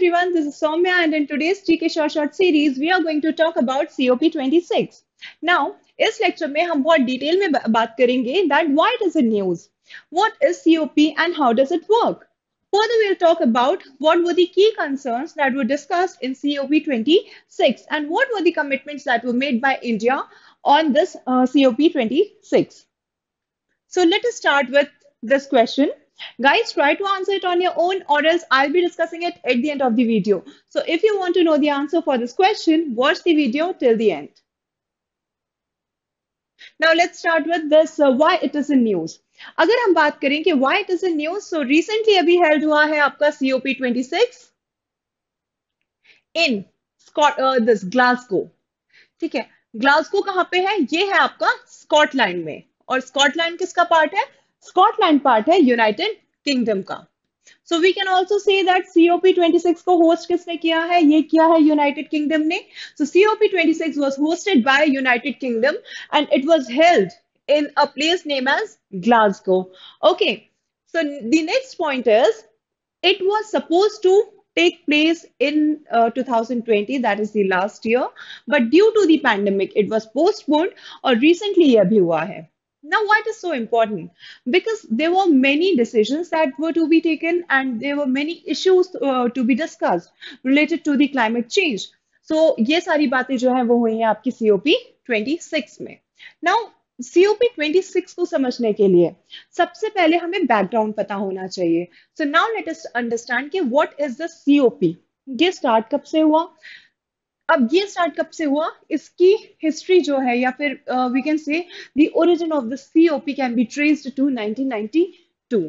everyone, this is Soumya and in today's GK Short Short series, we are going to talk about COP26. Now, this lecture, में हम बहुत detail about बात that why it is a news, what is COP and how does it work. Further, we'll talk about what were the key concerns that were discussed in COP26 and what were the commitments that were made by India on this uh, COP26. So let us start with this question. Guys, try to answer it on your own or else I'll be discussing it at the end of the video. So if you want to know the answer for this question, watch the video till the end. Now let's start with this uh, why it is in news. agar hum baat करें ki why it is in news, so recently abhi held hua hai aapka COP 26 in Scott, uh, this Glasgow. theek hai glasgow kahan pe hai ye hai aapka scotland mein और Scotland किसका part है Scotland part है United Kingdom का so we can also say that COP twenty six को host किसने किया है ये किया है यूनाइटेड किंगडम ने so COP twenty six was hosted by United Kingdom and it was held in a place name as Glasgow okay so the next point is it was suppose to take place in two thousand twenty that is the last year but due to pandemic it was postponed और recently ये अभी हुआ है Now, why it is so important? Because there were many decisions that were to be taken and there were many issues uh, to be discussed related to the climate change. So ये सारी बातें जो हैं वो हुई हैं आपकी COP 26 में. Now COP 26 को समझने के लिए सबसे पहले हमें background पता होना चाहिए. So now let us understand कि what is the COP? ये start कब से हुआ? अब ये स्टार्ट कब से हुआ इसकी हिस्ट्री जो है या फिर we can say origin of this COP can be traced to 1992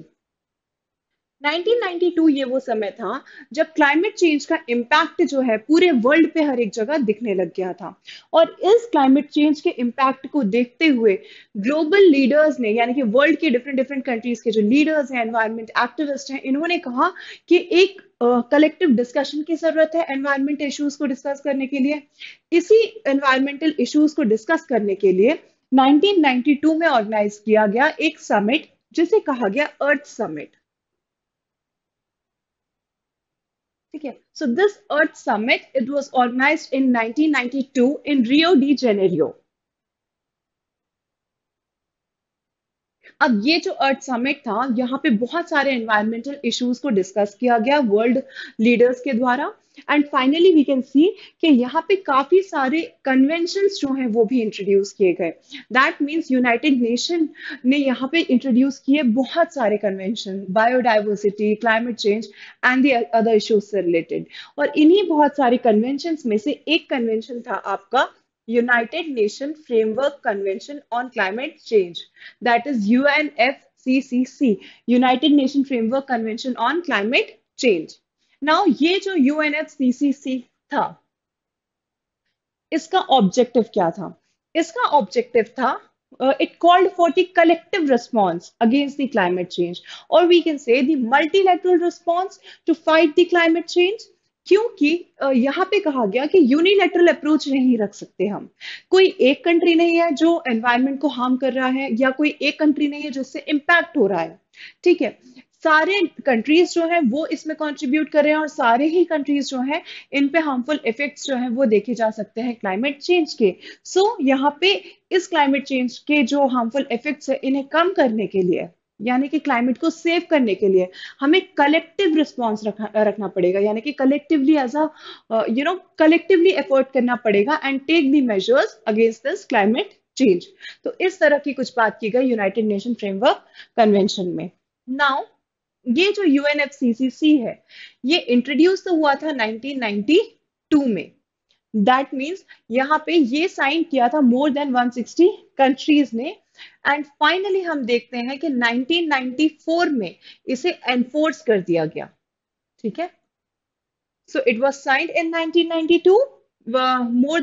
1992 ये वो समय था जब क्लाइमेट चेंज का इम्पैक्ट जो है पूरे वर्ल्ड पे हर एक जगह दिखने लग गया था और इस क्लाइमेट चेंज के इम्पैक्ट को देखते हुए ग्लोबल लीडर्स ने यानी कि वर्ल्ड के डिफरेंट डिफरेंट कंट्रीज के जो लीडर्स हैं एनवायरमेंट एक्टिविस्ट हैं इन्होंने कहा कि एक कलेक्टिव uh, डिस्कशन की जरूरत है एनवायरमेंट इश्यूज को डिस्कस करने के लिए इसी एनवायरमेंटल इश्यूज को डिस्कस करने के लिए 1992 में ऑर्गेनाइज किया गया एक समिट जिसे कहा गया Earth Summit Okay, so this Earth Summit, it was organized in 1992 in Rio de Janeiro. अब ये जो अर्थ समिट था यहाँ पे बहुत सारे एनवायरमेंटल इश्यूज को डिस्कस किया गया वर्ल्ड लीडर्स के द्वारा and finally we can see कि यहाँ पे काफी सारे कन्वेंशन जो हैं वो भी इंट्रोड्यूस किए गए दैट मीन्स यूनाइटेड नेशन ने यहाँ पे इंट्रोड्यूस किए बहुत सारे convention biodiversity climate change and the other issues से रिलेटेड और इन्हीं बहुत सारे कन्वेंशन में से एक कन्वेंशन था आपका United Nations Framework Convention on Climate Change, that is UNFCCC, United Nations Framework Convention on Climate Change. Now ये जो UNFCCC tha, इसका objective क्या था? इसका Uh, it called for the collective response against the climate change or we can say the multilateral response to fight the climate change क्योंकि यहाँ पे कहा गया कि यूनिलेटरल अप्रोच नहीं रख सकते हम कोई एक कंट्री नहीं है जो एनवायरमेंट को हार्म कर रहा है या कोई एक कंट्री नहीं है जिससे इम्पैक्ट हो रहा है ठीक है सारे कंट्रीज जो हैं वो इसमें कंट्रीब्यूट कर रहे हैं और सारे ही कंट्रीज जो हैं इन पे हार्मफुल इफेक्ट्स जो हैं वो देखे जा सकते हैं क्लाइमेट चेंज के सो so, यहाँ पे इस क्लाइमेट चेंज के जो हार्मफुल इफेक्ट्स है इन्हें कम करने के लिए यानी कि क्लाइमेट को सेव करने के लिए हमें कलेक्टिव रिस्पॉन्स रखना पड़ेगा यानी कि collectively as a you know collectively effort करना पड़ेगा and take the measures against this climate change तो इस तरह की कुछ बात की गई यूनाइटेड नेशन फ्रेमवर्क कन्वेंशन में नाउ ये जो यूएनएफसीसीसी है ये इंट्रोड्यूस तो हुआ था 1992 में दैट मीन्स यहाँ पे ये साइन किया था मोर देन 160 कंट्रीज ने एंड फाइनली हम देखते हैं कि 1994 में इसे एनफोर्स कर दिया गया ठीक है so it was signed in 1992 more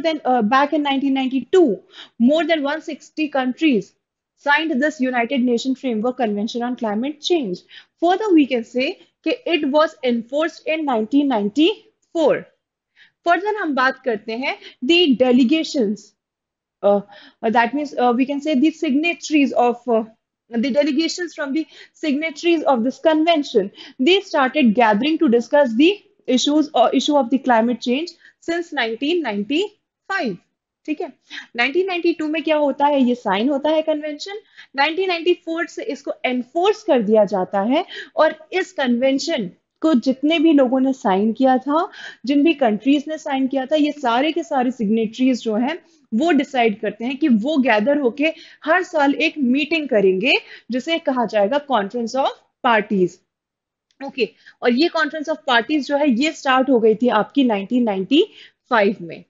nation framework convention on climate change further we can say it was enforce in 1994. Further हम बात करते हैं दी uh, that means uh, we can say the signatories of uh, the delegations from the signatories of this convention they started gathering to discuss the issues or issue of the climate change since 1995 ठीक है 1992 में क्या होता है ये sign होता है convention 1994 से इसको एनफोर्स कर दिया जाता है और इस कन्वेंशन को जितने भी लोगों ने साइन किया था जिन भी कंट्रीज ने साइन किया था ये सारे के सारे सिग्नेटरीज जो हैं वो डिसाइड करते हैं कि वो गैदर होके हर साल एक मीटिंग करेंगे जिसे कहा जाएगा कॉन्फ्रेंस ऑफ पार्टीज ओके और ये कॉन्फ्रेंस ऑफ पार्टीज जो है ये स्टार्ट हो गई थी आपकी 1995 में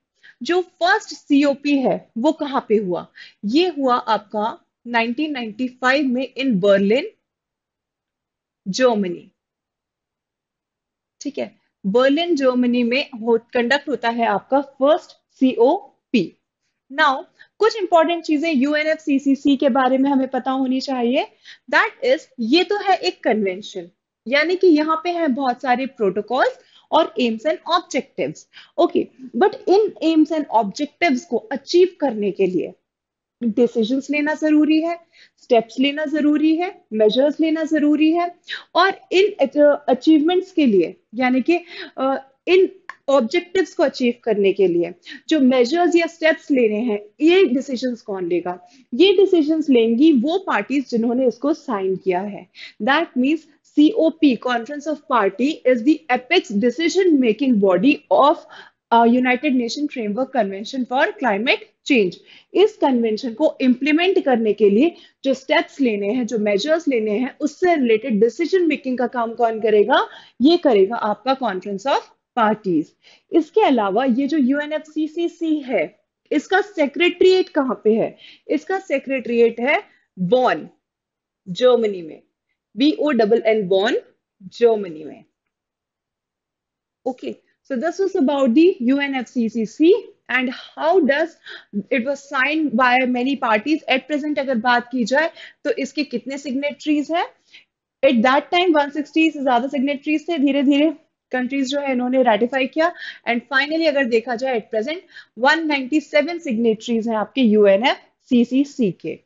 जो फर्स्ट सीओपी है वो कहाँ पे हुआ ये हुआ आपका 1995 में इन बर्लिन जर्मनी ठीक है बर्लिन जर्मनी में हो, कंडक्ट होता है आपका फर्स्ट सीओपी नाउ कुछ इंपॉर्टेंट चीजें यूएनएफसीसीसी के बारे में हमें पता होनी चाहिए दैट इज ये तो है एक कन्वेंशन यानी कि यहाँ पे है बहुत सारे प्रोटोकॉल्स और aims and objectives okay but in aims and objectives को अचीव करने के लिए डिसीजंस लेना जरूरी है स्टेप्स लेना जरूरी है मेजर्स लेना जरूरी है और इन अचीवमेंट्स के लिए यानी कि इन ऑब्जेक्टिव्स को अचीव करने के लिए जो मेजर्स या स्टेप्स लेने हैं ये डिसीजंस कौन लेगा ये डिसीजंस लेंगी वो पार्टीज जिन्होंने इसको साइन किया है that means COP conference of party is the apex decision making body of United Nation framework convention for climate change इस कन्वेंशन को इम्प्लीमेंट करने के लिए जो स्टेप्स लेने हैं जो मेजर्स लेने हैं उससे रिलेटेड डिसीजन मेकिंग का काम कौन करेगा ये करेगा आपका कॉन्फ्रेंस ऑफ पार्टीज इसके अलावा ये जो यू है इसका सेक्रेटरिएट कहाँ पे है इसका सेक्रेटरिएट है बॉन जर्मनी में B O double N Bonn Germany में okay so this was about the U and how does it was sign by many parties at present अगर बात की जाए तो इसके कितने सिग्नेटरीज है at that time one sixty से ज्यादा सिग्नेटरीज थे धीरे धीरे कंट्रीज जो है इन्होंने रेटिफाई किया एंड फाइनली अगर देखा जाए एट प्रेजेंट 197 सिग्नेटरीज हैं आपके यूएनएफ सीसीसी के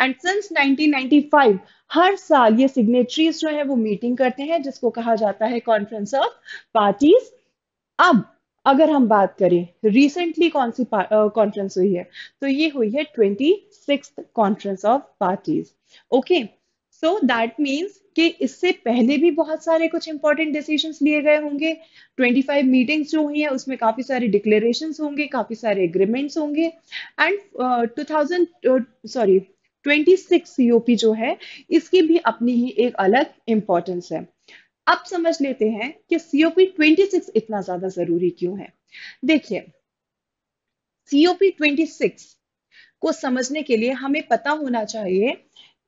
एंड सिंस 1995 हर साल ये सिग्नेटरीज जो है वो मीटिंग करते हैं जिसको कहा जाता है कॉन्फ्रेंस ऑफ पार्टीज अब अगर हम बात करें रिसेंटली कौन सी कॉन्फ्रेंस हुई है तो ये हुई है twenty conference of parties okay so that means कि इससे पहले भी बहुत सारे कुछ इंपॉर्टेंट डिसीजन लिए गए होंगे 25 मीटिंग्स जो हुई है उसमें काफ़ी सारे डिक्लेरेशन होंगे काफ़ी सारे एग्रीमेंट्स होंगे and two thousand sorry 26 COP जो है इसकी भी अपनी ही एक अलग इंपॉर्टेंस है अब समझ लेते हैं कि सीओपी 26 इतना ज़्यादा ज़रूरी क्यों है देखिए सीओपी 26 को समझने के लिए हमें पता होना चाहिए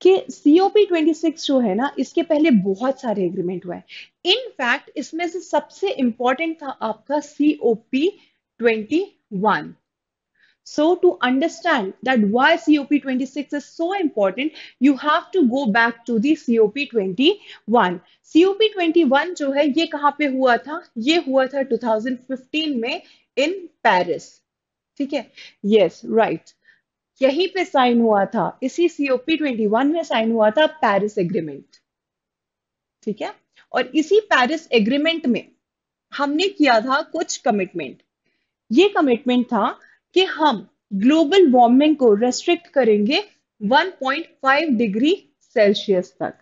कि सीओपी ट्वेंटी जो है ना इसके पहले बहुत सारे एग्रीमेंट हुआ है फैक्ट इसमें से सबसे इंपॉर्टेंट था आपका COP twenty one so to understand that why COP twenty six is so important you have to go back to the COP twenty one COP twenty one जो है ये कहां पे हुआ था ये हुआ था टू थाउजेंड फिफ्टीन में इन पैरिस ठीक है यस राइट यहीं पे साइन हुआ था इसी सीओपी वन में साइन हुआ था पेरिस एग्रीमेंट ठीक है और इसी पेरिस एग्रीमेंट में हमने किया था कुछ कमिटमेंट ये कमिटमेंट था कि हम ग्लोबल वार्मिंग को रेस्ट्रिक्ट करेंगे 1.5 डिग्री सेल्सियस तक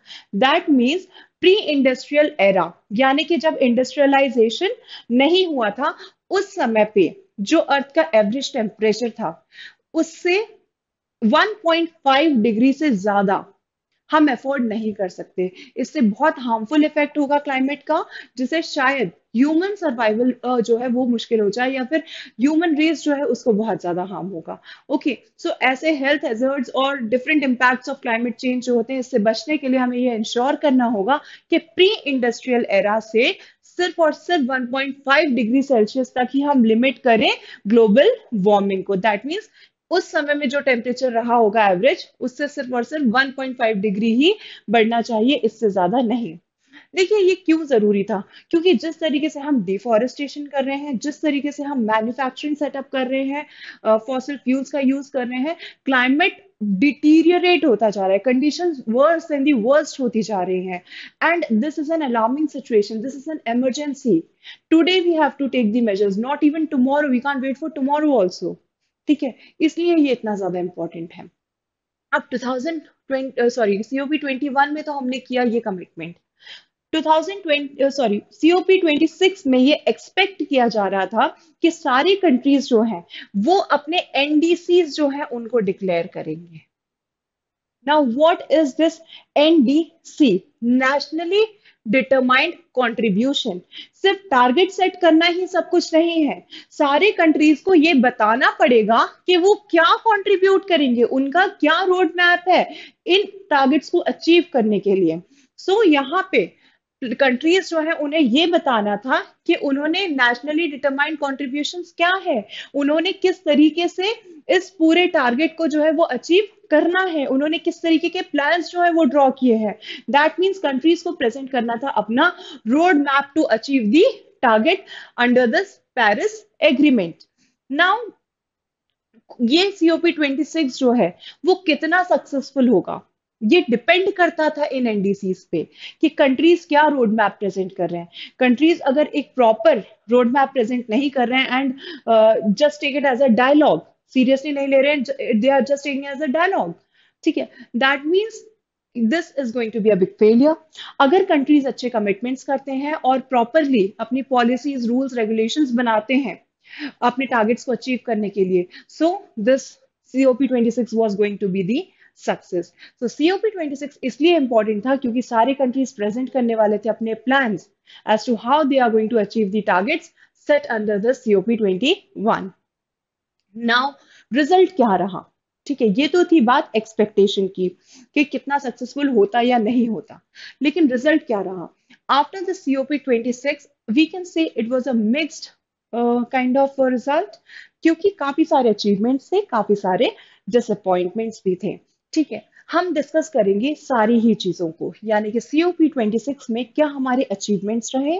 that means pre industrial era यानी कि जब इंडस्ट्रियलाइजेशन नहीं हुआ था उस समय पे जो अर्थ का एवरेज टेम्परेचर था उससे 1.5 डिग्री से ज्यादा हम अफोर्ड नहीं कर सकते इससे बहुत हार्मफुल इफेक्ट होगा क्लाइमेट का जिसे शायद ह्यूमन सर्वाइवल जो है वो मुश्किल हो जाए या फिर ह्यूमन रेस जो है उसको बहुत ज्यादा हार्म होगा ओके okay, सो so ऐसे हेल्थ एजर्ड्स और different impacts of climate change जो होते हैं इससे बचने के लिए हमें ये इंश्योर करना होगा कि प्री इंडस्ट्रियल एरा से सिर्फ और सिर्फ 1.5 डिग्री सेल्सियस तक ही हम लिमिट करें ग्लोबल वार्मिंग को दैट मीन्स उस समय में जो टेम्परेचर रहा होगा एवरेज उससे सिर्फ और सिर्फ 1.5 डिग्री ही बढ़ना चाहिए इससे ज्यादा नहीं देखिए ये क्यों जरूरी था क्योंकि जिस तरीके से हम डिफॉरेस्टेशन कर रहे हैं जिस तरीके से हम मैन्युफैक्चरिंग सेटअप कर रहे हैं फॉसिल फ्यूल्स का यूज कर रहे हैं क्लाइमेट डिटीरियरेट होता जा रहा है condition worse and the worst होती जा रही हैं and this is an alarming situation this is an emergency today we have to take the measures not even tomorrow we can wait for tomorrow also ठीक है इसलिए ये इतना ज्यादा इंपॉर्टेंट है अब 2020 सॉरी सीओपी 21 में तो हमने किया ये कमिटमेंट 2020 सॉरी सीओपी 26 में ये एक्सपेक्ट किया जा रहा था कि सारी कंट्रीज जो हैं वो अपने एनडीसी जो हैं उनको डिक्लेयर करेंगे now what is this NDC nationally determined contribution सिर्फ टारगेट सेट करना ही सब कुछ नहीं है सारे कंट्रीज को ये बताना पड़ेगा कि वो क्या कंट्रीब्यूट करेंगे उनका क्या रोड मैप है इन टारगेट्स को अचीव करने के लिए सो so, यहाँ पे कंट्रीज जो है उन्हें ये बताना था कि उन्होंने नेशनली डिटरमाइंड कॉन्ट्रीब्यूशन क्या है उन्होंने किस तरीके से इस पूरे टारगेट को जो है वो अचीव करना है उन्होंने किस तरीके के प्लान जो है वो ड्रॉ किए हैं दैट मीन्स कंट्रीज को प्रेजेंट करना था अपना road map to achieve the target under this Paris agreement now ये सीओपी ट्वेंटी सिक्स जो है वो कितना सक्सेसफुल होगा ये डिपेंड करता था इन एनडीसी पे कि कंट्रीज क्या रोड मैप प्रेजेंट कर रहे हैं कंट्रीज अगर एक प्रॉपर रोड मैप प्रेजेंट नहीं कर रहे हैं and just take it as a dialogue seriously नहीं ले रहे हैं they are just taking as a dialogue ठीक है that means this is going to be a big failure अगर कंट्रीज अच्छे कमिटमेंट्स करते हैं और प्रॉपरली अपनी पॉलिसीज रूल्स रेगुलेशन बनाते हैं अपने टारगेट्स को अचीव करने के लिए so this COP twenty six was going to be the success so COP twenty six इसलिए इंपॉर्टेंट था क्योंकि सारे कंट्रीज प्रेजेंट करने वाले थे अपने plan as to how they are going to achieve the target set under the COP twenty one now result क्या रहा ठीक है ये तो थी बात एक्सपेक्टेशन की कि कितना सक्सेसफुल होता या नहीं होता लेकिन रिजल्ट क्या रहा after the COP twenty six we can say it was a mixed kind of result क्योंकि काफी सारे अचीवमेंट्स थे काफी सारे डिसअपॉइंटमेंट्स भी थे ठीक है हम डिस्कस करेंगे सारी ही चीज़ों को यानी कि सीओपी पी ट्वेंटी सिक्स में क्या हमारे अचीवमेंट्स रहे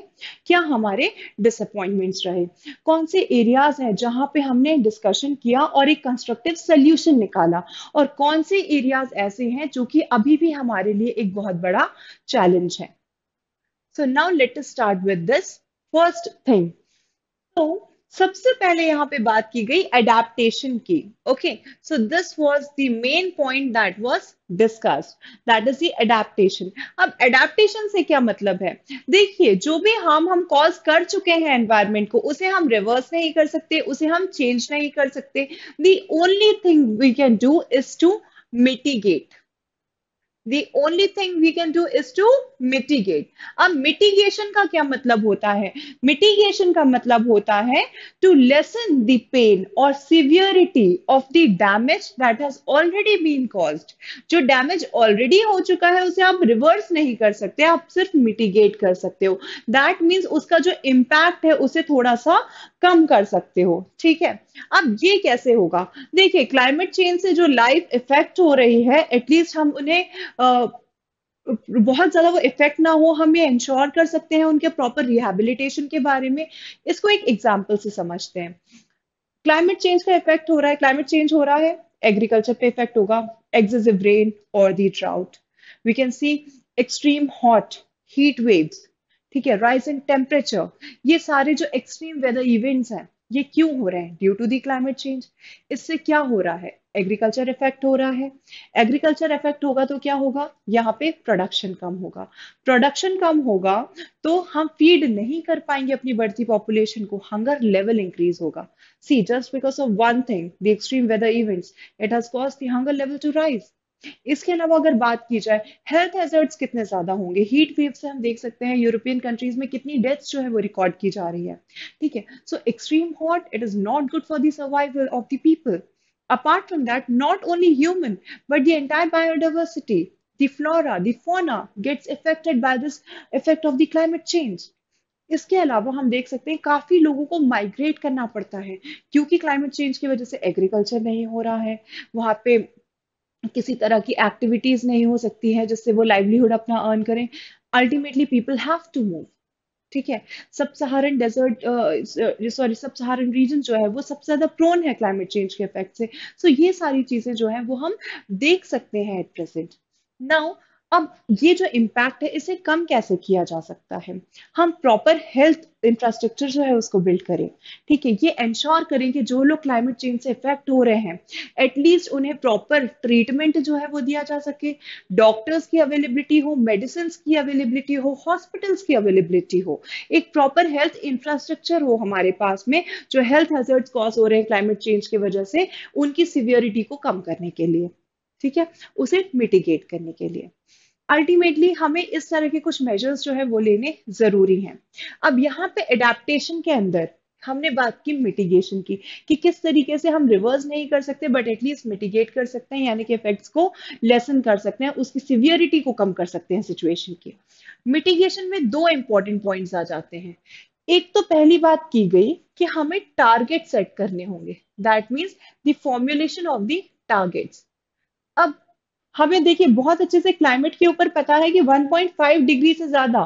क्या हमारे डिसअपॉइंटमेंट्स रहे कौन से एरियाज हैं जहां पे हमने डिस्कशन किया और एक कंस्ट्रक्टिव सोल्यूशन निकाला और कौन से एरियाज ऐसे हैं जो कि अभी भी हमारे लिए एक बहुत बड़ा चैलेंज है so now let start with this first thing तो सबसे पहले यहाँ पे बात की गई एडेप्टेशन की okay so this was the main point that was discussed that is adaptation अब एडेप्टेशन से क्या मतलब है देखिए जो भी हम हम कॉज कर चुके हैं एनवायरमेंट को उसे हम रिवर्स नहीं कर सकते उसे हम चेंज नहीं कर सकते the only thing we can do is to mitigate the only thing we can do is to mitigate. अब mitigation ka kya matlab hota hai Mitigation ka matlab hota hai to lessen the pain or severity of the damage that has already been caused. jo damage already ho chuka hai use aap reverse nahi kar sakte aap sirf mitigate kar sakte ho That means uska jo impact है उसे थोड़ा सा कम कर सकते हो ठीक है अब ये कैसे होगा देखिए क्लाइमेट चेंज से जो लाइफ इफेक्ट हो रही है एटलीस्ट हम उन्हें बहुत ज़्यादा वो इफेक्ट ना हो हम ये इंश्योर कर सकते हैं उनके प्रॉपर रिहेबिलिटेशन के बारे में इसको एक एग्जाम्पल से समझते हैं क्लाइमेट चेंज का इफेक्ट हो रहा है क्लाइमेट चेंज हो रहा है एग्रीकल्चर पे इफेक्ट होगा एक्सेसिव रेन और the drought we can see extreme hot heat waves ठीक है राइज इन टेम्परेचर ये सारे जो एक्सट्रीम वेदर इवेंट्स हैं ये क्यों हो रहे हैं due to the climate change इससे क्या हो रहा है एग्रीकल्चर इफेक्ट हो रहा है एग्रीकल्चर इफेक्ट होगा तो क्या होगा यहाँ पे प्रोडक्शन कम होगा प्रोडक्शन कम होगा तो हम फीड नहीं कर पाएंगे अपनी बढ़ती पॉपुलेशन को हंगर लेवल इंक्रीज होगा see just because of one thing the extreme weather events it has cause the hunger level to rise इसके अलावा अगर बात की जाए हेल्थ हेजर्ट्स कितने ज्यादा होंगे हीट वेव से हम देख सकते हैं यूरोपियन कंट्रीज में कितनी डेथ्स जो है वो रिकॉर्ड की जा रही है ठीक है so extreme hot it is not good for the survival of the people Apart from that, not only human, but the entire biodiversity, the flora, the fauna gets affected by this effect of the climate change. इसके अलावा हम देख सकते हैं काफ़ी लोगों को migrate करना पड़ता है क्योंकि क्लाइमेट चेंज की वजह से एग्रीकल्चर नहीं हो रहा है वहां पे किसी तरह की एक्टिविटीज़ नहीं हो सकती है जिससे वो लाइवलीहुड अपना अर्न करें ultimately people have to move ठीक है सब सहारन डेजर्ट सॉरी सब सहारन रीजन जो है वो सबसे ज्यादा प्रोन है क्लाइमेट चेंज के इफेक्ट से सो so, ये सारी चीजें जो है वो हम देख सकते हैं एट प्रेजेंट नाउ अब ये जो इम्पैक्ट है इसे कम कैसे किया जा सकता है हम प्रॉपर हेल्थ इंफ्रास्ट्रक्चर जो है उसको बिल्ड करें ठीक है ये इंश्योर करें कि जो लोग क्लाइमेट चेंज से इफेक्ट हो रहे हैं एटलीस्ट उन्हें प्रॉपर ट्रीटमेंट जो है वो दिया जा सके डॉक्टर्स की अवेलेबिलिटी हो मेडिसिन की अवेलेबिलिटी हो हॉस्पिटल्स की अवेलेबिलिटी हो एक प्रॉपर हेल्थ इंफ्रास्ट्रक्चर हो हमारे पास में जो हेल्थ हेजर्ट कॉज हो रहे हैं क्लाइमेट चेंज की वजह से उनकी सिवियरिटी को कम करने के लिए ठीक है उसे मिटिगेट करने के लिए अल्टीमेटली हमें इस तरह के कुछ मेजर्स जो है वो लेने जरूरी हैं अब यहाँ पे एडेप्टेशन के अंदर हमने बात की मिटिगेशन की कि किस तरीके से हम रिवर्स नहीं कर सकते बट एटलीस्ट मिटिगेट कर सकते हैं यानी कि इफेक्ट्स को लेसन कर सकते हैं उसकी सिवियरिटी को कम कर सकते हैं सिचुएशन की मिटिगेशन में दो इंपॉर्टेंट पॉइंट्स आ जाते हैं एक तो पहली बात की गई कि हमें टारगेट सेट करने होंगे that means the formulation of the targets अब हमें देखिए बहुत अच्छे से क्लाइमेट के ऊपर पता है कि 1.5 डिग्री से ज्यादा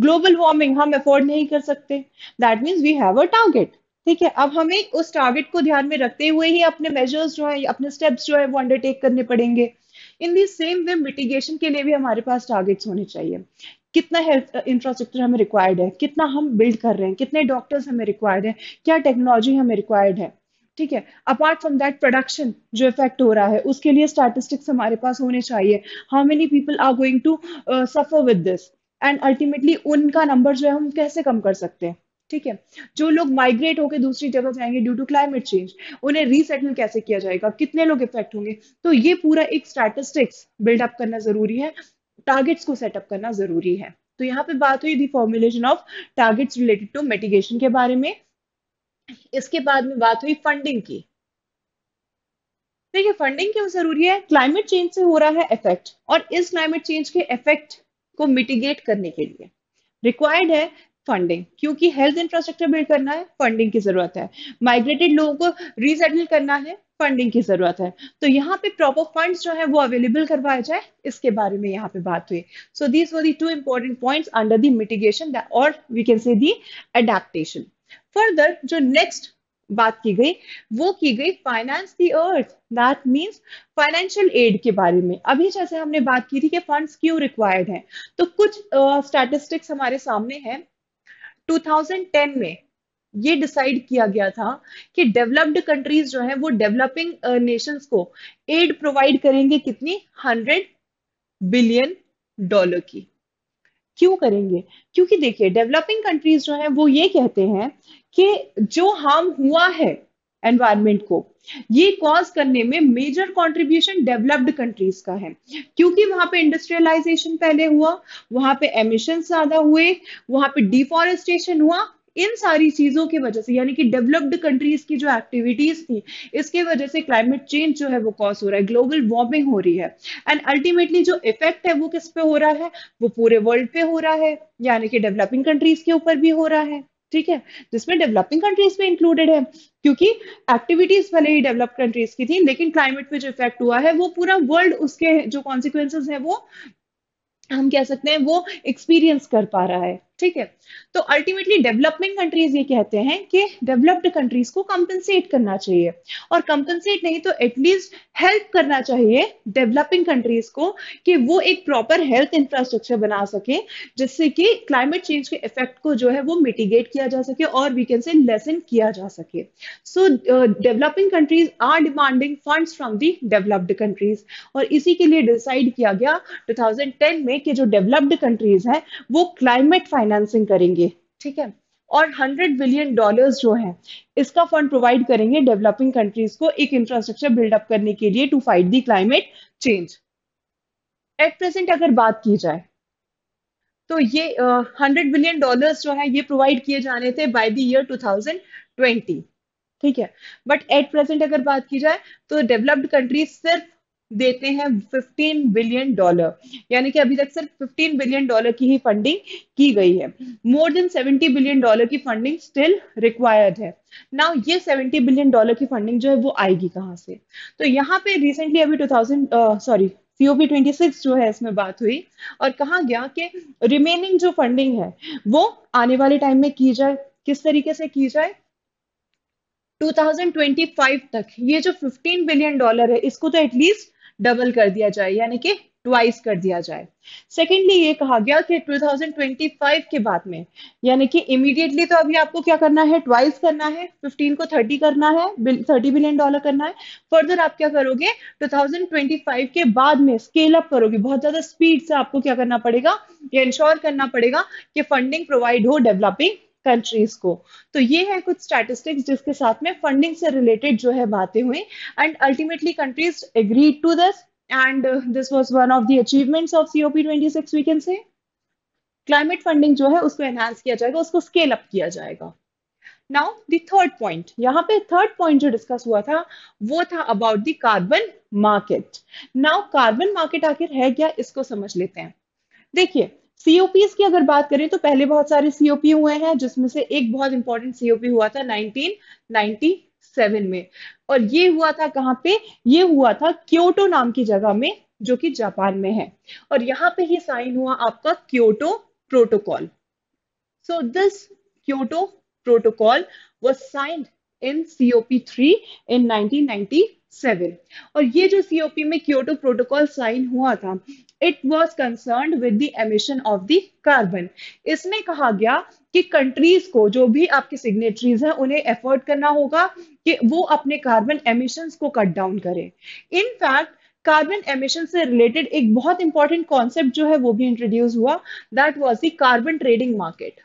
ग्लोबल वार्मिंग हम अफोर्ड नहीं कर सकते that means we have a target ठीक है अब हमें उस टारगेट को ध्यान में रखते हुए ही अपने मेजर्स जो है अपने स्टेप्स जो है वो अंडरटेक करने पड़ेंगे इन दी सेम वे मिटिगेशन के लिए भी हमारे पास टारगेट्स होने चाहिए कितना हेल्थ इंफ्रास्ट्रक्चर uh, हमें रिक्वायर्ड है कितना हम बिल्ड कर रहे हैं कितने डॉक्टर्स हमें रिक्वायर्ड है क्या टेक्नोलॉजी हमें रिक्वायर्ड है ठीक है अपार्ट फ्रॉम दैट प्रोडक्शन जो इफेक्ट हो रहा है उसके लिए स्टैटिस्टिक्स हमारे पास होने चाहिए how many people are going to suffer with this and ultimately उनका नंबर जो है हम कैसे कम कर सकते हैं ठीक है जो लोग माइग्रेट होकर दूसरी जगह जाएंगे ड्यू टू क्लाइमेट चेंज उन्हें रीसेटल कैसे किया जाएगा कितने लोग इफेक्ट होंगे तो ये पूरा एक स्टैटिस्टिक्स बिल्डअप करना जरूरी है टारगेट्स को सेटअप करना जरूरी है तो यहाँ पे बात हुई the formulation of targets related to mitigation के बारे में इसके बाद में बात हुई फंडिंग की देखिए फंडिंग क्यों जरूरी है क्लाइमेट चेंज से हो रहा है इफेक्ट और इस क्लाइमेट चेंज के इफेक्ट को मिटिगेट करने के लिए रिक्वायर्ड है फंडिंग क्योंकि हेल्थ इंफ्रास्ट्रक्चर बिल्ड करना है फंडिंग की जरूरत है माइग्रेटेड लोगों को रिसेटल करना है फंडिंग की जरूरत है तो यहाँ पे प्रॉपर फंड्स जो है वो अवेलेबल करवाया जाए इसके बारे में यहाँ पे बात हुई so these were the two important points under the mitigation और we can say the adaptation further जो नेक्स्ट बात की गई वो की गई finance the earth that means financial aid के बारे में अभी जैसे हमने बात की थी कि फंड्स क्यों रिक्वायर्ड हैं तो कुछ स्टैटिस्टिक्स uh, हमारे सामने हैं 2010 में ये डिसाइड किया गया था कि डेवलप्ड कंट्रीज जो है वो डेवलपिंग नेशंस uh, को एड प्रोवाइड करेंगे कितनी 100 बिलियन डॉलर की क्यों करेंगे क्योंकि देखिए डेवलपिंग कंट्रीज जो है वो ये कहते हैं कि जो हार्म हुआ है एनवायरमेंट को ये कॉज करने में मेजर कंट्रीब्यूशन डेवलप्ड कंट्रीज का है क्योंकि वहां पे इंडस्ट्रियलाइजेशन पहले हुआ वहां पे एमिशन ज्यादा हुए वहां पे डिफॉरेस्टेशन हुआ इन सारी चीजों की वजह से यानी कि डेवलप्ड कंट्रीज की जो एक्टिविटीज थी इसके वजह से क्लाइमेट चेंज जो है वो कॉज हो रहा है ग्लोबल वार्मिंग हो रही है एंड अल्टीमेटली जो इफेक्ट है वो किस पे हो रहा है वो पूरे वर्ल्ड पे हो रहा है यानी कि डेवलपिंग कंट्रीज के ऊपर भी हो रहा है ठीक है जिसमें डेवलपिंग कंट्रीज भी इंक्लूडेड है क्योंकि एक्टिविटीज भले ही डेवलप्ड कंट्रीज की थी लेकिन क्लाइमेट पे जो इफेक्ट हुआ है वो पूरा वर्ल्ड उसके जो कॉन्सिक्वेंसेज है वो हम कह सकते हैं वो एक्सपीरियंस कर पा रहा है ठीक है तो अल्टीमेटली डेवलपिंग कंट्रीज ये कहते हैं कि डेवलप्ड कंट्रीज को कंपनसेट करना चाहिए और कंपनसेट नहीं तो एटलीस्ट हेल्प करना चाहिए डेवलपिंग कंट्रीज को कि वो एक प्रॉपर हेल्थ इंफ्रास्ट्रक्चर बना सके जिससे कि क्लाइमेट चेंज के इफेक्ट को जो है वो मिटिगेट किया जा सके और वी कैन से लेसन किया जा सके so developing countries are demanding fund from the developed countries और इसी के लिए डिसाइड किया गया टू में कि जो डेवलप्ड कंट्रीज है वो क्लाइमेट फाइनेंस फाइनेंसिंग करेंगे ठीक है और 100 बिलियन डॉलर्स जो है इसका फंड प्रोवाइड करेंगे डेवलपिंग कंट्रीज को एक इंफ्रास्ट्रक्चर बिल्डअप करने के लिए to fight the climate change at present अगर बात की जाए तो ये हंड्रेड बिलियन डॉलर्स जो है ये प्रोवाइड किए जाने थे बाय द ईयर 2020 ठीक है बट एट प्रेजेंट अगर बात की जाए तो डेवलप्ड कंट्रीज सिर्फ देते हैं 15 बिलियन डॉलर यानी कि अभी तक सिर्फ 15 बिलियन डॉलर की ही फंडिंग की गई है मोर देन 70 बिलियन डॉलर की फंडिंग स्टिल रिक्वायर्ड है नाउ ये 70 बिलियन डॉलर की फंडिंग जो है वो आएगी कहाँ से तो यहाँ पे रिसेंटली अभी 2000 सॉरी सीओपी 26 जो है इसमें बात हुई और कहा गया कि रिमेनिंग जो फंडिंग है वो आने वाले टाइम में की जाए किस तरीके से की जाए 2025 तक ये जो 15 बिलियन डॉलर है इसको तो एटलीस्ट डबल कर दिया जाए यानी कि ट्वाइस कर दिया जाए सेकेंडली ये कहा गया कि 2025 के बाद में यानी कि इमीडिएटली तो अभी आपको क्या करना है ट्वाइस करना है 15 को 30 करना है 30 बिलियन डॉलर करना है फर्दर आप क्या करोगे 2025 के बाद में स्केल अप करोगे बहुत ज्यादा स्पीड से आपको क्या करना पड़ेगा इंश्योर करना पड़ेगा कि फंडिंग प्रोवाइड हो डेवलपिंग कंट्रीज को तो ये है कुछ स्टैटिस्टिक्स जिसके साथ में फंडिंग से रिलेटेड जो है बातें हुई and ultimately countries agree to this and this was one of the achievements of COP 26 we can say climate funding जो है उसको एनहांस किया जाएगा उसको स्केल अप किया जाएगा नाउ द थर्ड पॉइंट यहाँ पे थर्ड पॉइंट जो डिस्कस हुआ था वो था about the carbon market now carbon market आखिर है क्या इसको समझ लेते हैं देखिए सीओपी की अगर बात करें तो पहले बहुत सारे सीओपी हुए हैं जिसमें से एक बहुत इंपॉर्टेंट सीओपी हुआ था 1997 में और ये हुआ था कहाँ पे ये हुआ था क्योटो नाम की जगह में जो कि जापान में है और यहाँ पे ही साइन हुआ आपका Kyoto protocol so this Kyoto protocol was signed in COP three in 1997 और ये जो सीओपी में क्योटो प्रोटोकॉल साइन हुआ था it was concern with the emission of the carbon इसमें कहा गया कि कंट्रीज को जो भी आपके सिग्नेटरीज हैं उन्हें एफर्ट करना होगा कि वो अपने कार्बन एमिशन को कट डाउन करें इनफैक्ट कार्बन एमिशन से रिलेटेड एक बहुत इंपॉर्टेंट कॉन्सेप्ट जो है वो भी इंट्रोड्यूस हुआ that was the carbon trading market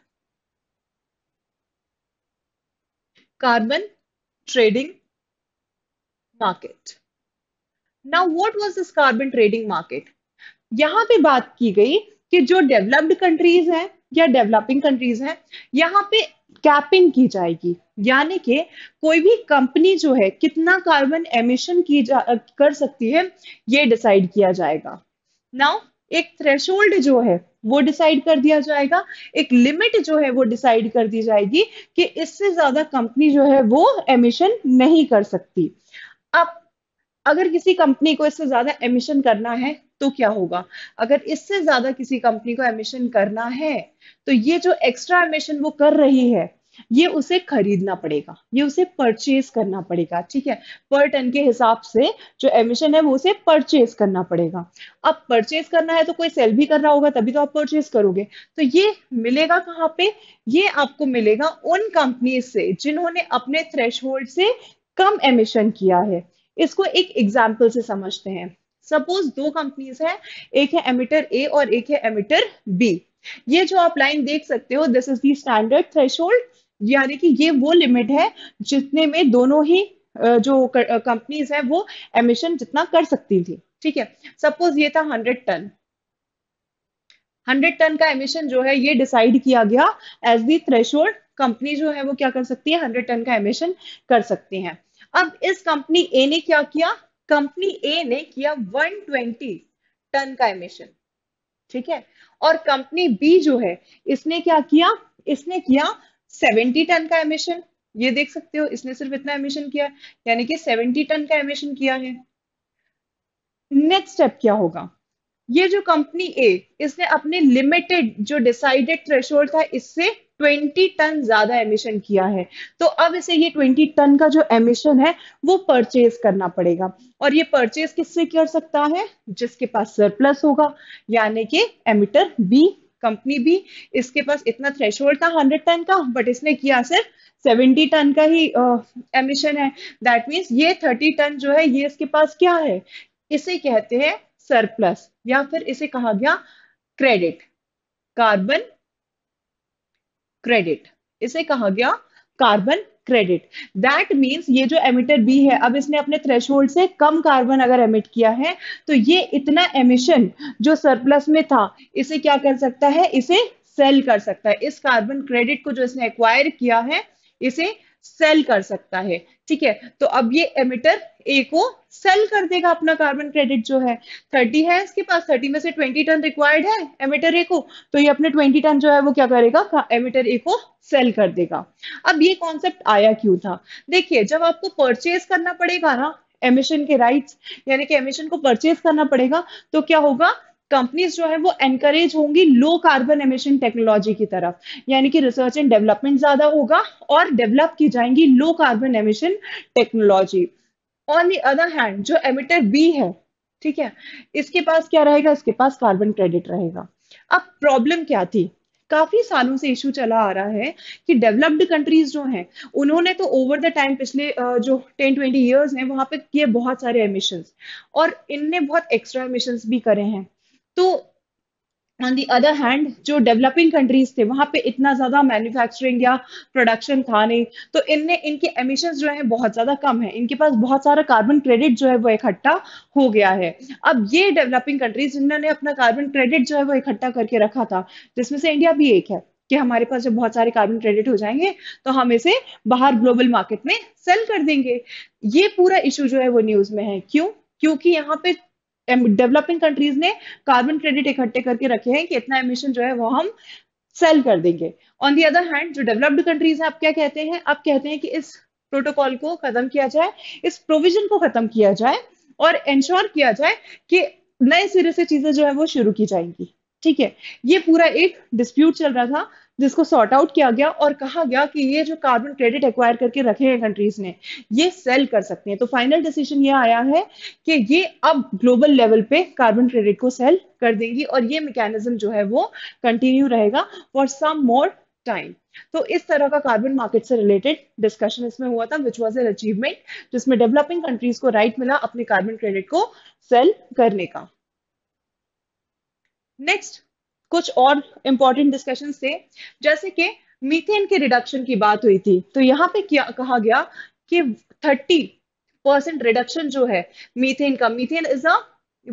carbon trading market now what was this carbon trading market यहां पे बात की गई कि जो डेवलप्ड कंट्रीज हैं या डेवलपिंग कंट्रीज हैं यहाँ पे कैपिंग की जाएगी यानी कि कोई भी कंपनी जो है कितना कार्बन एमिशन की जा कर सकती है ये डिसाइड किया जाएगा नाउ एक थ्रेशोल्ड जो है वो डिसाइड कर दिया जाएगा एक लिमिट जो है वो डिसाइड कर दी जाएगी कि इससे ज्यादा कंपनी जो है वो एमिशन नहीं कर सकती अब अगर किसी कंपनी को इससे ज्यादा एमिशन करना है तो क्या होगा अगर इससे ज्यादा किसी कंपनी को एमिशन करना है तो ये जो एक्स्ट्रा एमिशन वो कर रही है ये उसे खरीदना पड़ेगा ये उसे परचेज करना पड़ेगा ठीक है पर टन के हिसाब से जो एमिशन है वो उसे परचेज करना पड़ेगा अब परचेज करना है तो कोई सेल भी करना होगा तभी तो आप परचेज करोगे तो ये मिलेगा कहाँ पे ये आपको मिलेगा उन कंपनी से जिन्होंने अपने थ्रेश से कम एमिशन किया है इसको एक एग्जाम्पल से समझते हैं सपोज दो कंपनीज है एक है एमिटर ए और एक है एमिटर बी ये जो आप लाइन देख सकते हो this is the standard threshold यानी कि ये वो लिमिट है जितने में दोनों ही जो कंपनीज है वो एमिशन जितना कर सकती थी ठीक है सपोज ये था हंड्रेड टन हंड्रेड टन का एमिशन जो है ये डिसाइड किया गया एज दी थ्रेशोल्ड कंपनी जो है वो क्या कर सकती है हंड्रेड टन का एमिशन कर सकती है अब इस कंपनी ए ने क्या किया कंपनी ए ने किया 120 टन का एमिशन ठीक है और कंपनी बी जो है इसने क्या किया इसने किया 70 टन का एमिशन ये देख सकते हो इसने सिर्फ इतना एमिशन किया यानी कि 70 टन का एमिशन किया है नेक्स्ट स्टेप क्या होगा ये जो कंपनी ए इसने अपने लिमिटेड जो डिसाइडेड थ्रेशोल्ड था इससे ट्वेंटी टन ज्यादा एमिशन किया है तो अब इसे ये ट्वेंटी टन का जो एमिशन है वो परचेज करना पड़ेगा और ये परचेज किससे कर सकता है जिसके पास सरप्लस होगा यानी कि एमिटर बी कंपनी भी इसके पास इतना थ्रेश था हंड्रेड टन का बट इसने किया सिर्फ सेवेंटी टन का ही एमिशन uh, है दैट मीन्स ये थर्टी टन जो है ये इसके पास क्या है इसे कहते हैं सरप्लस या फिर इसे कहा गया क्रेडिट कार्बन क्रेडिट इसे कहा गया कार्बन क्रेडिट दैट मीन्स ये जो एमिटर बी है अब इसने अपने थ्रेश से कम कार्बन अगर एमिट किया है तो ये इतना एमिशन जो सरप्लस में था इसे क्या कर सकता है इसे सेल कर सकता है इस कार्बन क्रेडिट को जो इसने एक्वायर किया है इसे सेल कर सकता है ठीक है तो अब ये एमिटर ए को सेल कर देगा अपना कार्बन क्रेडिट जो है थर्टी है इसके पास थर्टी में से ट्वेंटी टन रिक्वायर्ड है एमिटर ए को तो ये अपने ट्वेंटी टन जो है वो क्या करेगा एमिटर ए को सेल कर देगा अब ये कॉन्सेप्ट आया क्यों था देखिए जब आपको परचेज करना पड़ेगा ना एमिशन के राइट्स यानी कि एमिशन को परचेज करना पड़ेगा तो क्या होगा कंपनीज जो है वो एनकरेज होंगी लो कार्बन एमिशन टेक्नोलॉजी की तरफ यानी कि रिसर्च एंड डेवलपमेंट ज्यादा होगा और डेवलप की जाएंगी low carbon emission technology on the other hand जो एमिटर बी है ठीक है इसके पास क्या रहेगा इसके पास कार्बन क्रेडिट रहेगा अब प्रॉब्लम क्या थी काफी सालों से इशू चला आ रहा है कि डेवलप्ड कंट्रीज जो हैं उन्होंने तो ओवर द टाइम पिछले जो 10 20 इयर्स हैं वहां पे किए बहुत सारे एमिशंस और इनने बहुत एक्स्ट्रा एमिशंस भी करे हैं तो ऑन दी अदर हैंड जो डेवलपिंग कंट्रीज थे वहां पे इतना ज्यादा मैन्युफैक्चरिंग या प्रोडक्शन था नहीं तो इनने इनके एमिशन जो है बहुत ज्यादा कम है इनके पास बहुत सारा कार्बन क्रेडिट जो है वो इकट्ठा हो गया है अब ये डेवलपिंग कंट्रीज इन्होंने अपना कार्बन क्रेडिट जो है वो इकट्ठा करके रखा था जिसमें से इंडिया भी एक है कि हमारे पास जब बहुत सारे कार्बन क्रेडिट हो जाएंगे तो हम इसे बाहर ग्लोबल मार्केट में सेल कर देंगे ये पूरा इशू जो है वो न्यूज में है क्यों क्योंकि यहाँ पे डेवलपिंग कंट्रीज ने कार्बन क्रेडिट इकट्ठे करके रखे हैं कि इतना एमिशन जो है वो हम सेल कर देंगे ऑन दी अदर हैंड जो डेवलप्ड कंट्रीज हैं आप क्या कहते हैं आप कहते हैं कि इस प्रोटोकॉल को खत्म किया जाए इस प्रोविजन को खत्म किया जाए और इंश्योर किया जाए कि नए सिरे से चीजें जो है वो शुरू की जाएंगी ठीक है ये पूरा एक डिस्प्यूट चल रहा था जिसको सॉर्ट आउट किया गया और कहा गया कि ये जो कार्बन क्रेडिट एक्वायर करके रखे हैं कंट्रीज ने ये सेल कर सकते हैं तो फाइनल डिसीजन ये आया है कि ये अब ग्लोबल लेवल पे कार्बन क्रेडिट को सेल कर देंगी और ये मैकेनिज्म जो है वो कंटिन्यू रहेगा फॉर सम मोर टाइम तो इस तरह का कार्बन मार्केट से रिलेटेड डिस्कशन इसमें हुआ था विच वॉज एन अचीवमेंट जिसमें डेवलपिंग कंट्रीज को राइट right मिला अपने कार्बन क्रेडिट को सेल करने का नेक्स्ट कुछ और इम्पोर्टेंट डिस्कशन थे जैसे कि मीथेन के रिडक्शन की बात हुई थी तो यहाँ पे क्या कहा गया कि 30 परसेंट रिडक्शन जो है मीथेन का methane is a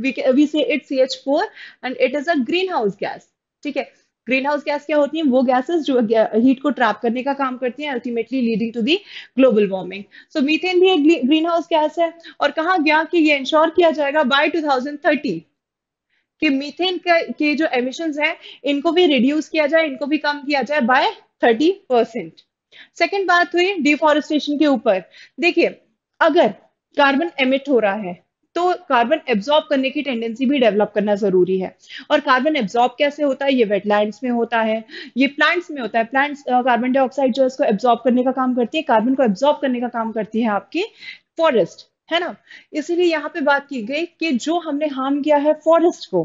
we say it C H four and it is a green house gas ठीक है ग्रीन हाउस गैस क्या होती है वो गैसेस जो हीट को ट्रैप करने का काम करती हैं ultimately leading to the global warming so methane भी एक ग्रीन हाउस गैस है और कहा गया कि ये इंश्योर किया जाएगा बाय 2030 कि मीथेन के जो एमिशन है इनको भी रिड्यूस किया जाए इनको भी कम किया जाए बाय थर्टी परसेंट सेकेंड बात हुई डिफोरेस्टेशन के ऊपर देखिए अगर कार्बन एमिट हो रहा है तो कार्बन एब्जॉर्ब करने की टेंडेंसी भी डेवलप करना जरूरी है और कार्बन एब्जॉर्ब कैसे होता है ये वेटलैंड्स में होता है ये प्लांट्स में होता है प्लांट्स कार्बन डाइऑक्साइड जो है इसको एब्जॉर्ब करने का काम करती है कार्बन को एब्जॉर्ब करने का काम करती है आपकी फॉरेस्ट है ना इसीलिए यहाँ पे बात की गई कि जो हमने हार्म किया है फॉरेस्ट को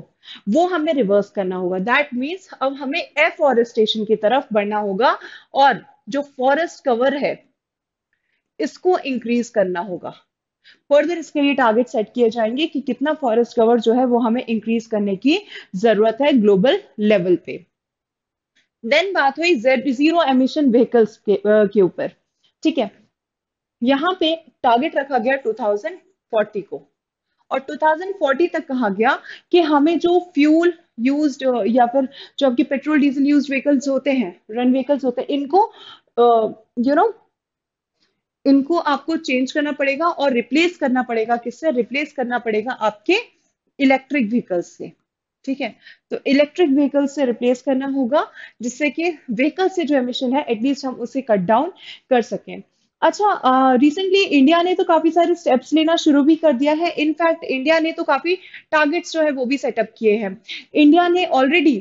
वो हमें रिवर्स करना होगा दैट मीन्स अब हमें एफॉरेस्टेशन की तरफ बढ़ना होगा और जो फॉरेस्ट कवर है इसको इंक्रीज करना होगा फर्दर इसके लिए टारगेट सेट किए जाएंगे कि कितना फॉरेस्ट कवर जो है वो हमें इंक्रीज करने की जरूरत है ग्लोबल लेवल पे देन बात हुई जीरो एमिशन व्हीकल्स के ऊपर ठीक है यहाँ पे टारगेट रखा गया 2040 को और 2040 तक कहा गया कि हमें जो फ्यूल यूज्ड या फिर जो आपके पेट्रोल डीजल यूज व्हीकल्स होते हैं रन व्हीकल्स होते हैं इनको यू नो इनको आपको चेंज करना पड़ेगा और रिप्लेस करना पड़ेगा किससे रिप्लेस करना पड़ेगा आपके इलेक्ट्रिक व्हीकल्स से ठीक है तो इलेक्ट्रिक व्हीकल से रिप्लेस करना होगा जिससे कि व्हीकल से जो एमिशन है एटलीस्ट हम उसे कट डाउन कर सकें अच्छा रिसेंटली uh, इंडिया ने तो काफी सारे स्टेप्स लेना शुरू भी कर दिया है इनफैक्ट इंडिया ने तो काफी टारगेट्स जो है वो भी सेटअप किए हैं इंडिया ने ऑलरेडी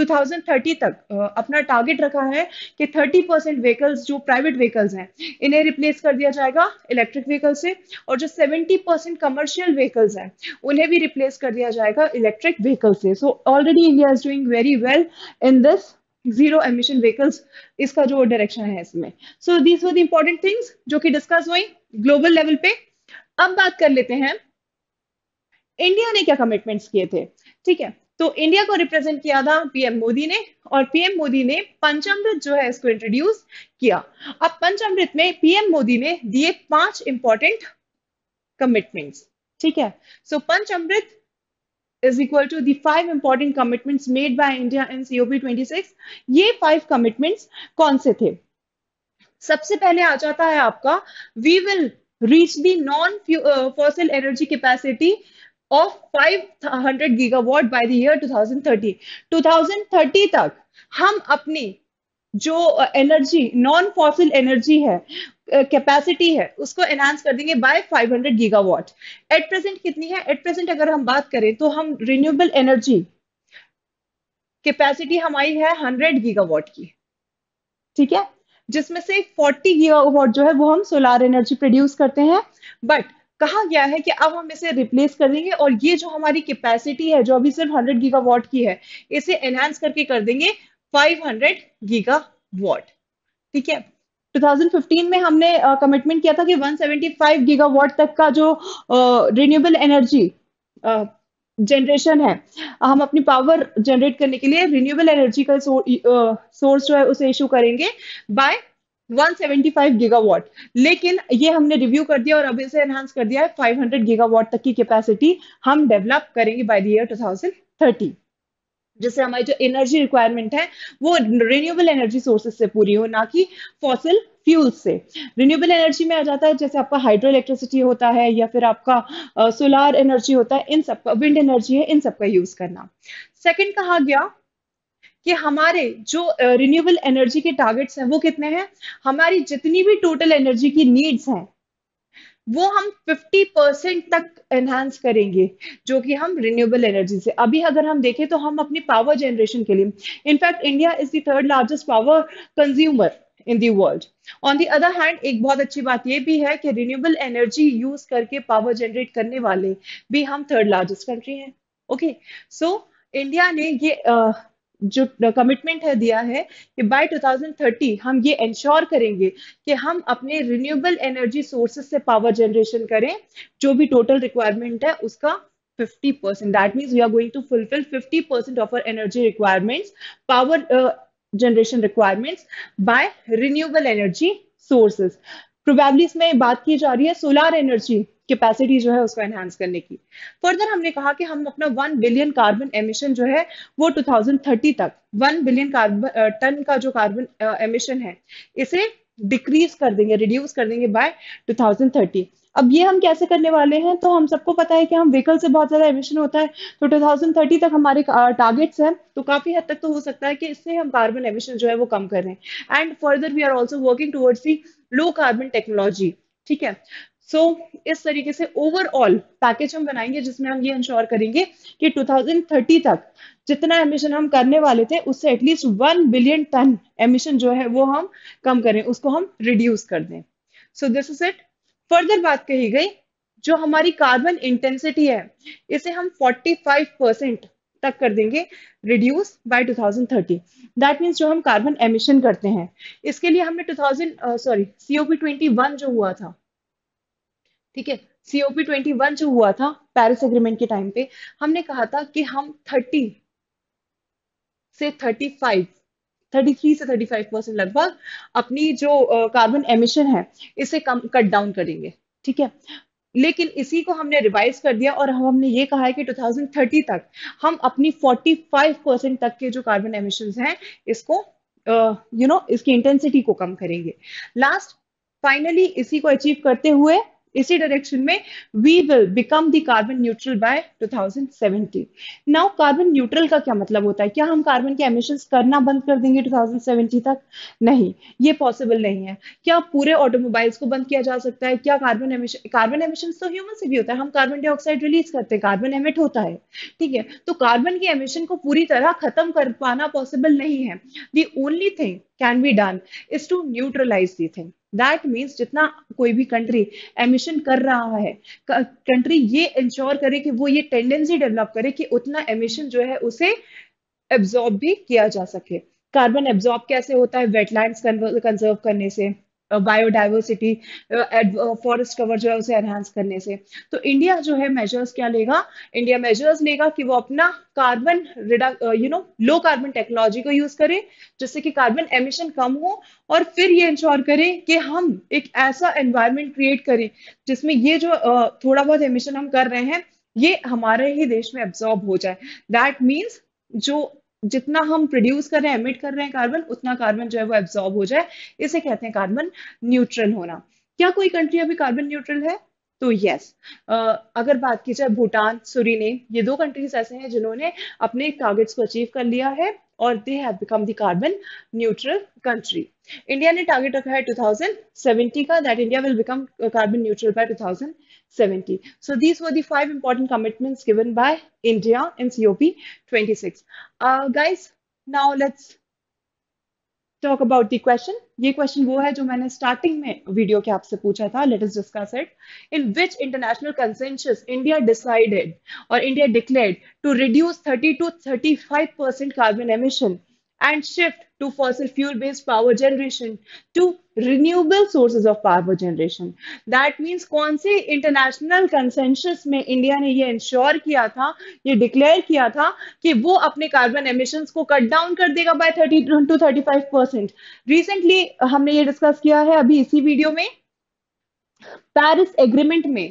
2030 तक अपना टारगेट रखा है कि 30 परसेंट व्हीकल्स जो प्राइवेट व्हीकल्स हैं इन्हें रिप्लेस कर दिया जाएगा इलेक्ट्रिक व्हीकल से और जो 70 परसेंट कमर्शियल व्हीकल्स हैं उन्हें भी रिप्लेस कर दिया जाएगा इलेक्ट्रिक व्हीकल से so already India is doing very well in this zero emission vehicles इसका जो डायरेक्शन है इसमें so these were the important things जो कि डिस्कस हुई ग्लोबल लेवल पे अब बात कर लेते हैं इंडिया ने क्या कमिटमेंट्स किए थे ठीक है तो इंडिया को रिप्रेजेंट किया था पीएम मोदी ने और पीएम मोदी ने पंचामृत जो है इसको इंट्रोड्यूस किया अब पंचामृत में पीएम मोदी ने दिए पांच इंपॉर्टेंट कमिटमेंट्स ठीक है सो so, Panchamrit is equal to the five important commitments made by India in COP26 ये five commitments कौन से थे सबसे पहले आ जाता है आपका we will reach the non fossil energy capacity of 500 gigawatt by the year 2030 2030 तक हम अपनी जो एनर्जी नॉन फॉसिल एनर्जी है कैपेसिटी है उसको एनहांस कर देंगे बाय 500 गीगावाट एट प्रेजेंट कितनी है एट प्रेजेंट अगर हम बात करें तो हम रिन्यूएबल एनर्जी कैपेसिटी हमारी है 100 गीगावाट की ठीक है जिसमें से 40 गीगावाट जो है वो हम सोलार एनर्जी प्रोड्यूस करते हैं बट कहा गया है कि अब हम इसे रिप्लेस कर देंगे और ये जो हमारी कैपेसिटी है जो अभी सिर्फ 100 गीगावाट की है इसे एनहांस करके कर देंगे 500 गीगावाट ठीक है 2015 में हमने कमिटमेंट किया था कि 175 गीगावाट तक का जो रिन्यूएबल एनर्जी जनरेशन है हम अपनी पावर जनरेट करने के लिए रिन्यूएबल एनर्जी का सोर्स जो है उसे इशू करेंगे बाय 175 गीगावाट लेकिन ये हमने रिव्यू कर दिया और अब इसे एनहांस कर दिया है 500 गीगावाट तक की कैपेसिटी हम डेवलप करेंगे बाय द ईयर 2030 जिससे हमारी जो एनर्जी रिक्वायरमेंट है वो रिन्यूएबल एनर्जी सोर्सेज से पूरी हो ना कि फॉसिल फ्यूल से रिन्यूएबल एनर्जी में आ जाता है जैसे आपका हाइड्रो इलेक्ट्रिसिटी होता है या फिर आपका सोलार uh, एनर्जी होता है इन सबका विंड एनर्जी है इन सबका यूज करना सेकेंड कहा गया कि हमारे जो रिन्यूएबल एनर्जी के टारगेट्स हैं वो कितने हैं हमारी जितनी भी टोटल एनर्जी की नीड्स हैं वो हम 50 परसेंट तक एनहांस करेंगे जो कि हम रिन्यूएबल एनर्जी से अभी अगर हम देखें तो हम अपनी पावर जनरेशन के लिए in fact India is third third largest power consumer in the world on the other hand एक बहुत अच्छी बात यह भी है कि रिन्यूएबल एनर्जी यूज करके पावर जनरेट करने वाले भी हम थर्ड लार्जेस्ट कंट्री हैं ओके सो इंडिया ने ये uh, जो कमिटमेंट uh, है दिया है कि बाय 2030 हम ये इंश्योर करेंगे कि हम अपने रिन्यूएबल एनर्जी सोर्सेस से पावर जनरेशन करें जो भी टोटल रिक्वायरमेंट है उसका 50 percent that means we are going to fulfil 50 percent of our energy requirements power generation requirements by renewable energy sources probably इसमें बात की जा रही है सोलार एनर्जी कैपेसिटी जो है उसको एनहांस करने की फर्दर हमने कहा कि हम अपना वन बिलियन कार्बन एमिशन जो है वो 2030 तक वन बिलियन कार्बन टन का जो कार्बन एमिशन है इसे डिक्रीज कर देंगे रिड्यूस कर देंगे बाय 2030 अब ये हम कैसे करने वाले हैं तो हम सबको पता है कि हम व्हीकल से बहुत ज्यादा एमिशन होता है तो 2030 तक हमारे टारगेट्स हैं तो काफी हद तक तो हो सकता है कि इससे हम कार्बन एमिशन जो है वो कम करें and further we are also working towards the low carbon technology ठीक है सो so, इस तरीके से ओवरऑल पैकेज हम बनाएंगे जिसमें हम ये इंश्योर करेंगे कि 2030 तक जितना एमिशन हम करने वाले थे उससे at least one billion ton emission जो है वो हम कम करें उसको हम रिड्यूस कर दें so this is it further बात कही गई जो हमारी कार्बन इंटेंसिटी है इसे हम 45 परसेंट तक कर देंगे रिड्यूस बाय 2030 दैट मींस जो हम कार्बन एमिशन करते हैं इसके लिए हमने 2000 सॉरी सीओपी 21 जो हुआ था ठीक है सीओपी ट्वेंटी वन जो हुआ था पेरिस एग्रीमेंट के टाइम पे हमने कहा था कि हम थर्टी से थर्टी फाइव 33 से 35 परसेंट लगभग अपनी जो कार्बन uh, एमिशन है इसे कम कट डाउन करेंगे ठीक है लेकिन इसी को हमने रिवाइज कर दिया और हम हमने ये कहा है कि 2030 तक हम अपनी 45 परसेंट तक के जो कार्बन एमिशन हैं इसको you uh, know you know, इसकी इंटेंसिटी को कम करेंगे लास्ट फाइनली इसी को अचीव करते हुए इसी डायरेक्शन में we will become the carbon neutral by 2070 now carbon neutral का क्या मतलब होता है क्या हम कार्बन के एमिशन करना बंद कर देंगे 2070 तक नहीं ये पॉसिबल नहीं है क्या पूरे ऑटोमोबाइल्स को बंद किया जा सकता है क्या कार्बन एमिशन कार्बन एमिशन तो ह्यूमन से भी होता है हम कार्बन डाइऑक्साइड रिलीज करते हैं कार्बन एमिट होता है ठीक है तो कार्बन के एमिशन को पूरी तरह खत्म कर पाना पॉसिबल नहीं है the only thing can be done is to neutralise the thing that means जितना कोई भी कंट्री एमिशन कर रहा है कंट्री ये इंश्योर करे कि वो ये टेंडेंसी डेवलप करे कि उतना एमिशन जो है उसे एब्जॉर्ब भी किया जा सके कार्बन एब्जॉर्ब कैसे होता है वेटलैंड कंजर्व करने से बायोडाइवर्सिटी फॉरेस्ट कवर जो है उसे एनहांस करने से तो इंडिया जो है मेजर्स क्या लेगा इंडिया मेजर्स लेगा कि वो अपना carbon you know low carbon technology को यूज करें जिससे कि कार्बन एमिशन कम हो और फिर ये इंश्योर करें कि हम एक ऐसा एनवायरमेंट क्रिएट करें जिसमें ये जो uh, थोड़ा बहुत एमिशन हम कर रहे हैं ये हमारे ही देश में एब्जॉर्ब हो जाए दैट मीन्स जो जितना हम प्रोड्यूस कर रहे हैं एमिट कर रहे हैं कार्बन उतना कार्बन जो है वो एब्जॉर्ब हो जाए इसे कहते हैं कार्बन न्यूट्रल होना क्या कोई कंट्री अभी कार्बन न्यूट्रल है तो यस yes, अगर बात की जाए भूटान सुरीनेम ये दो कंट्रीज ऐसे हैं जिन्होंने अपने टारगेट्स को अचीव कर लिया है or they have become the carbon neutral country. India ने target of है 2070 that India will become carbon neutral by 2070. So these were the five important commitments given by India in COP 26. Uh, guys, now let's talk about the question ये question वो है जो मैंने starting में video के आपसे पूछा था let us discuss it in which international consensus India decided और India declare to reduce 30 to 35 percent carbon emission and shift to fossil fuel based power generation to renewable sources of power generation that means कौन से international consensus में India ने ये ensure किया था ये declare किया था कि वो अपने कार्बन एमिशंस को कट डाउन कर देगा बाय 30 टू 35 परसेंट रिसेंटली हमने ये डिस्कस किया है अभी इसी वीडियो में पेरिस एग्रीमेंट में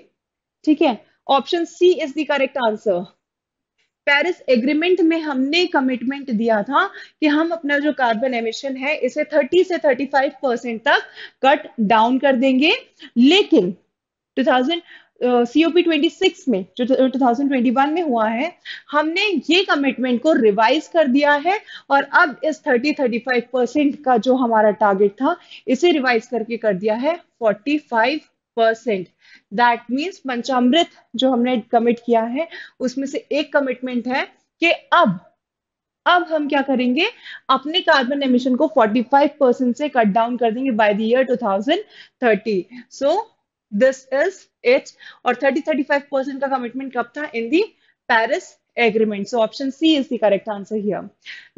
ठीक है option C is the correct answer Paris agreement में हमने कमिटमेंट दिया था कि हम अपना जो कार्बन एमिशन है इसे 30 से 35 परसेंट तक कट डाउन कर देंगे लेकिन 2000 सीओपी uh, 26 में जो 2021 में हुआ है हमने ये कमिटमेंट को रिवाइज कर दिया है और अब इस 30-35 परसेंट का जो हमारा टारगेट था इसे रिवाइज करके कर दिया है 45 परसेंट दैट मीन्स पंचामृत जो हमने कमिट किया है उसमें से एक कमिटमेंट है कि अब अब हम क्या करेंगे अपने कार्बन एमिशन को 45 परसेंट से कट डाउन कर देंगे by the year 2030 so this is it और 30 35 परसेंट का कमिटमेंट कब था in the Paris agreement so option C is the correct answer here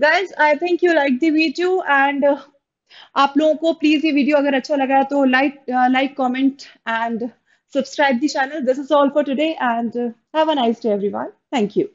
guys I think you like the video and आप लोगों को please ये वीडियो अगर अच्छा लगा तो like like comment and subscribe the channel this is all for today and have a nice day everyone thank you